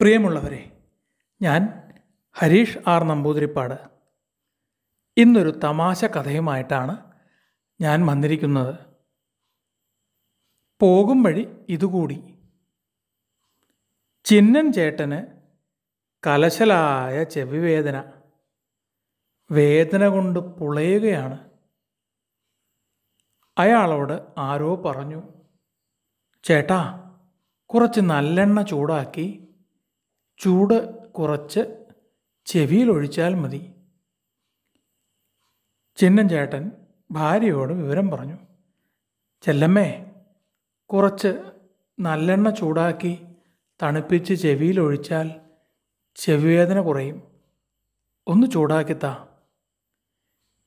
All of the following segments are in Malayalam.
പ്രിയമുള്ളവരെ ഞാൻ ഹരീഷ് ആർ നമ്പൂതിരിപ്പാട് ഇന്നൊരു തമാശ കഥയുമായിട്ടാണ് ഞാൻ വന്നിരിക്കുന്നത് പോകും വഴി ഇതുകൂടി ചിന്നൻ ചേട്ടന് കലശലായ ചെവിവേദന വേദന കൊണ്ട് പുളയുകയാണ് അയാളോട് ആരോ പറഞ്ഞു ചേട്ടാ കുറച്ച് നല്ലെണ്ണ ചൂടാക്കി ചൂട് കുറച്ച് ചെവിയിലൊഴിച്ചാൽ മതി ചിന്നൻ ചേട്ടൻ ഭാര്യയോട് വിവരം പറഞ്ഞു ചെല്ലമ്മേ കുറച്ച് നല്ലെണ്ണ ചൂടാക്കി തണുപ്പിച്ച് ചെവിയിലൊഴിച്ചാൽ ചെവിവേദന കുറയും ഒന്ന് ചൂടാക്കിത്താ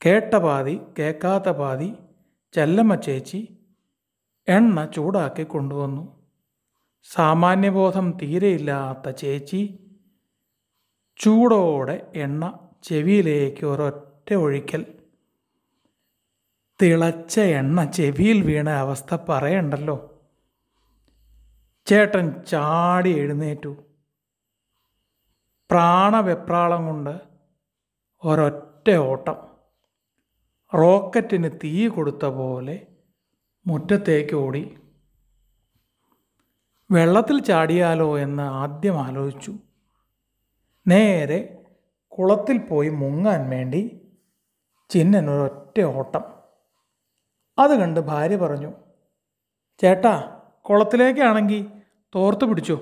കേട്ട പാതി കേൾക്കാത്ത പാതി ചെല്ലമ്മ ചേച്ചി എണ്ണ ചൂടാക്കി കൊണ്ടുവന്നു സാമാന്യബോധം തീരെയില്ലാത്ത ചേച്ചി ചൂടോടെ എണ്ണ ചെവിയിലേക്ക് ഒരൊറ്റ ഒഴിക്കൽ തിളച്ച എണ്ണ ചെവിയിൽ വീണ അവസ്ഥ പറയണ്ടല്ലോ ചേട്ടൻ ചാടി എഴുന്നേറ്റു പ്രാണവെപ്രാളം കൊണ്ട് ഒരൊറ്റ ഓട്ടം റോക്കറ്റിന് തീ കൊടുത്ത പോലെ മുറ്റത്തേക്ക് ഓടി വെള്ളത്തിൽ ചാടിയാലോ എന്ന് ആദ്യം ആലോചിച്ചു നേരെ കുളത്തിൽ പോയി മുങ്ങാൻ വേണ്ടി ചിന്നൻ ഒരൊറ്റ ഓട്ടം അത് കണ്ട് ഭാര്യ പറഞ്ഞു ചേട്ടാ കുളത്തിലേക്കാണെങ്കിൽ തോർത്ത് പിടിച്ചോ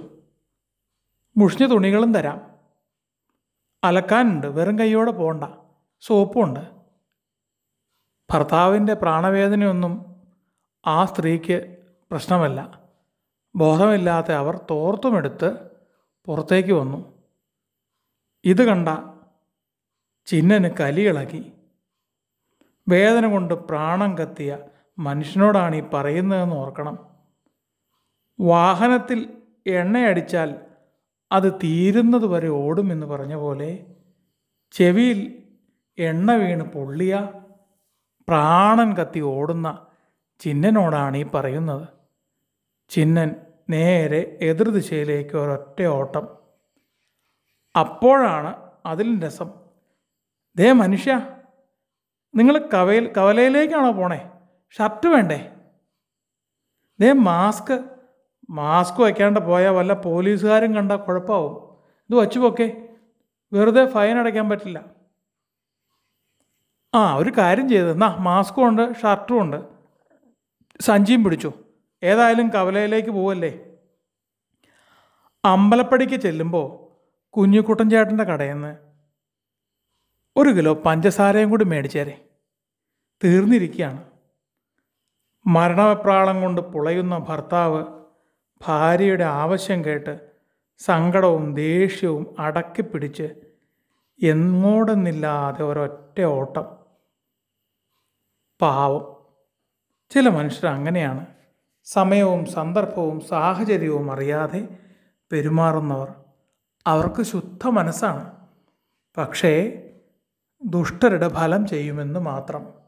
മുഷിഞ്ഞ തുണികളും തരാം അലക്കാനുണ്ട് വെറും കൈയോടെ പോകണ്ട സോപ്പുണ്ട് ഭർത്താവിൻ്റെ പ്രാണവേദനയൊന്നും ആ സ്ത്രീക്ക് പ്രശ്നമല്ല ബോധമില്ലാത്ത അവർ തോർത്തുമെടുത്ത് പുറത്തേക്ക് വന്നു ഇത് കണ്ട ചിഹ്നന് കലിയിളകി വേദന കൊണ്ട് പ്രാണം കത്തിയ മനുഷ്യനോടാണ് ഈ പറയുന്നതെന്ന് ഓർക്കണം വാഹനത്തിൽ എണ്ണയടിച്ചാൽ അത് തീരുന്നത് വരെ ഓടുമെന്ന് പറഞ്ഞ പോലെ ചെവിയിൽ എണ്ണ വീണ് പൊള്ളിയ പ്രാണൻ കത്തി ഓടുന്ന ചിഹ്നനോടാണ് ഈ പറയുന്നത് ചിന്നൻ നേരെ എതിർദിശയിലേക്ക് ഒരൊറ്റ ഓട്ടം അപ്പോഴാണ് അതിലും രസം ദേ മനുഷ്യ നിങ്ങൾ കവയിൽ കവലയിലേക്കാണോ പോണേ ഷർട്ട് വേണ്ടേ ദേ മാസ്ക് മാസ്ക് വയ്ക്കാണ്ട് പോയാൽ വല്ല പോലീസുകാരും കണ്ട കുഴപ്പമാവും ഇത് പോക്കെ വെറുതെ ഫൈൻ അടയ്ക്കാൻ പറ്റില്ല ആ ഒരു കാര്യം ചെയ്ത് എന്നാ മാസ്കും ഉണ്ട് ഷർട്ടും ഉണ്ട് സഞ്ചിയും പിടിച്ചോ ഏതായാലും കവലയിലേക്ക് പോവല്ലേ അമ്പലപ്പടിക്ക് ചെല്ലുമ്പോൾ കുഞ്ഞിക്കുട്ടൻ ചേട്ടൻ്റെ കടയിൽ നിന്ന് ഒരു കിലോ പഞ്ചസാരയും കൂടി മേടിച്ചേരെ തീർന്നിരിക്കുകയാണ് മരണവെപ്രാളം കൊണ്ട് പുളയുന്ന ഭർത്താവ് ഭാര്യയുടെ ആവശ്യം കേട്ട് സങ്കടവും ദേഷ്യവും അടക്കി പിടിച്ച് എങ്ങോടെന്നില്ലാതെ ഒരൊറ്റ ഓട്ടം പാവം ചില മനുഷ്യർ അങ്ങനെയാണ് സമയവും സന്ദർഭവും സാഹചര്യവും അറിയാതെ പെരുമാറുന്നവർ അവർക്ക് ശുദ്ധ മനസ്സാണ് പക്ഷേ ദുഷ്ടരുടെ ഫലം ചെയ്യുമെന്ന് മാത്രം